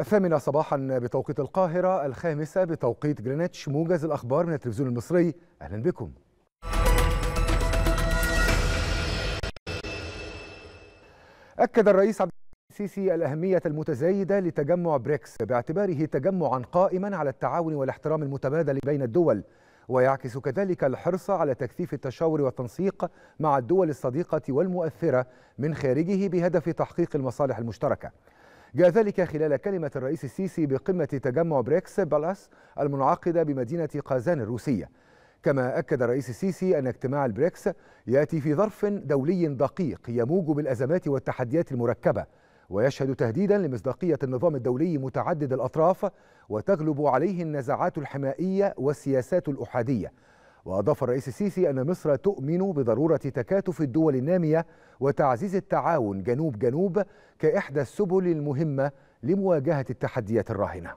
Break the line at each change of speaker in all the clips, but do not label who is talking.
الثامنة صباحا بتوقيت القاهرة الخامسة بتوقيت جرينتش موجز الأخبار من التلفزيون المصري أهلا بكم أكد الرئيس عبد السيسي الأهمية المتزايدة لتجمع بريكس باعتباره تجمعا قائما على التعاون والاحترام المتبادل بين الدول ويعكس كذلك الحرص على تكثيف التشاور والتنسيق مع الدول الصديقة والمؤثرة من خارجه بهدف تحقيق المصالح المشتركة جاء ذلك خلال كلمة الرئيس السيسي بقمة تجمع بريكس بلاس المنعقدة بمدينة قازان الروسية كما أكد الرئيس السيسي أن اجتماع البريكس يأتي في ظرف دولي دقيق يموج بالأزمات والتحديات المركبة ويشهد تهديدا لمصداقية النظام الدولي متعدد الأطراف وتغلب عليه النزاعات الحمائية والسياسات الأحادية وأضاف الرئيس السيسي أن مصر تؤمن بضرورة تكاتف الدول النامية وتعزيز التعاون جنوب جنوب كإحدى السبل المهمة لمواجهة التحديات الراهنة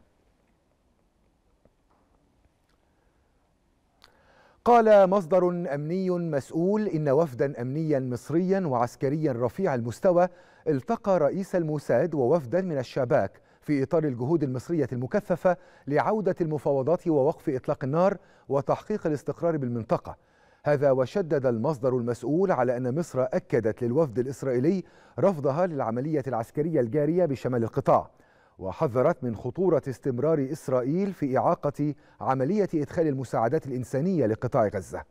قال مصدر أمني مسؤول إن وفدا أمنيا مصريا وعسكريا رفيع المستوى التقى رئيس الموساد ووفدا من الشباك في إطار الجهود المصرية المكثفة لعودة المفاوضات ووقف إطلاق النار وتحقيق الاستقرار بالمنطقة هذا وشدد المصدر المسؤول على أن مصر أكدت للوفد الإسرائيلي رفضها للعملية العسكرية الجارية بشمال القطاع وحذرت من خطورة استمرار إسرائيل في إعاقة عملية إدخال المساعدات الإنسانية لقطاع غزة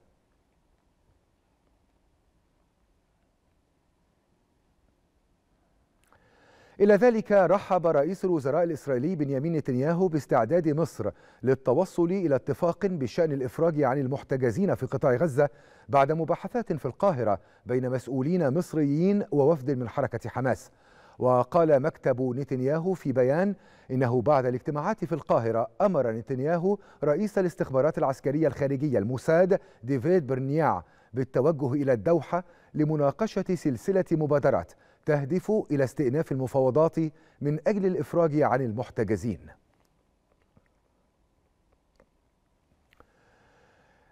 إلى ذلك رحب رئيس الوزراء الإسرائيلي بنيامين نتنياهو باستعداد مصر للتوصل إلى اتفاق بشأن الإفراج عن المحتجزين في قطاع غزة بعد مباحثات في القاهرة بين مسؤولين مصريين ووفد من حركة حماس وقال مكتب نتنياهو في بيان إنه بعد الاجتماعات في القاهرة أمر نتنياهو رئيس الاستخبارات العسكرية الخارجية الموساد ديفيد برنياع بالتوجه إلى الدوحة لمناقشة سلسلة مبادرات تهدف إلى استئناف المفاوضات من أجل الإفراج عن المحتجزين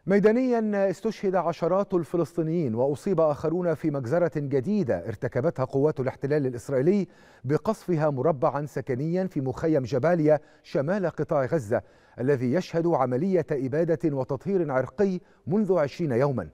ميدانيا استشهد عشرات الفلسطينيين واصيب اخرون في مجزره جديده ارتكبتها قوات الاحتلال الاسرائيلي بقصفها مربعا سكنيا في مخيم جباليا شمال قطاع غزه الذي يشهد عمليه اباده وتطهير عرقي منذ عشرين يوما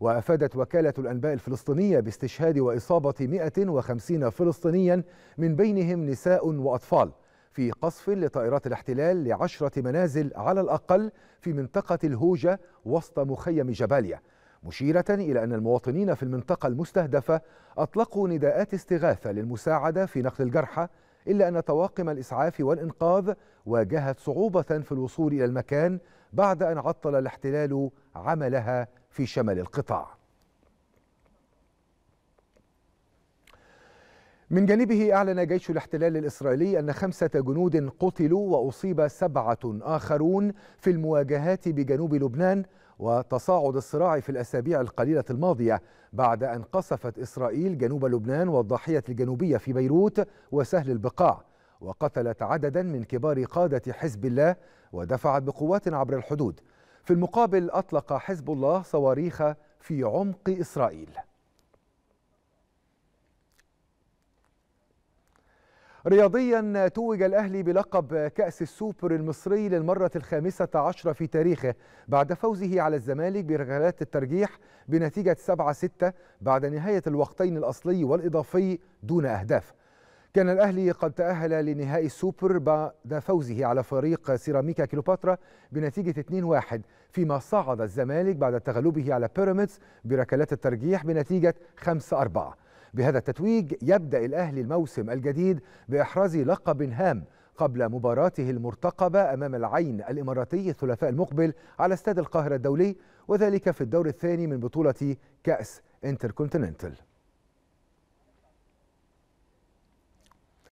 وأفادت وكالة الأنباء الفلسطينية باستشهاد وإصابة 150 فلسطينيا من بينهم نساء وأطفال في قصف لطائرات الاحتلال لعشرة منازل على الأقل في منطقة الهوجة وسط مخيم جباليا مشيرة إلى أن المواطنين في المنطقة المستهدفة أطلقوا نداءات استغاثة للمساعدة في نقل الجرحى إلا أن طواقم الإسعاف والإنقاذ واجهت صعوبة في الوصول إلى المكان بعد أن عطل الاحتلال عملها في شمال القطاع من جانبه أعلن جيش الاحتلال الإسرائيلي أن خمسة جنود قتلوا وأصيب سبعة آخرون في المواجهات بجنوب لبنان وتصاعد الصراع في الأسابيع القليلة الماضية بعد أن قصفت إسرائيل جنوب لبنان والضاحية الجنوبية في بيروت وسهل البقاع وقتلت عددا من كبار قادة حزب الله ودفعت بقوات عبر الحدود في المقابل أطلق حزب الله صواريخ في عمق إسرائيل رياضيا توج الأهلي بلقب كأس السوبر المصري للمرة الخامسة عشرة في تاريخه بعد فوزه على الزمالك بركلات الترجيح بنتيجة 7-6 بعد نهاية الوقتين الأصلي والإضافي دون أهداف كان الأهلي قد تأهل لنهائي السوبر بعد فوزه على فريق سيراميكا كيلوباترا بنتيجة 2-1 فيما صعد الزمالك بعد تغلبه على بيراميدز بركلات الترجيح بنتيجة 5-4 بهذا التتويج يبدأ الأهلي الموسم الجديد بإحراز لقب هام قبل مباراته المرتقبة أمام العين الإماراتي الثلاثاء المقبل على استاد القاهرة الدولي وذلك في الدور الثاني من بطولة كأس انتركونتيننتال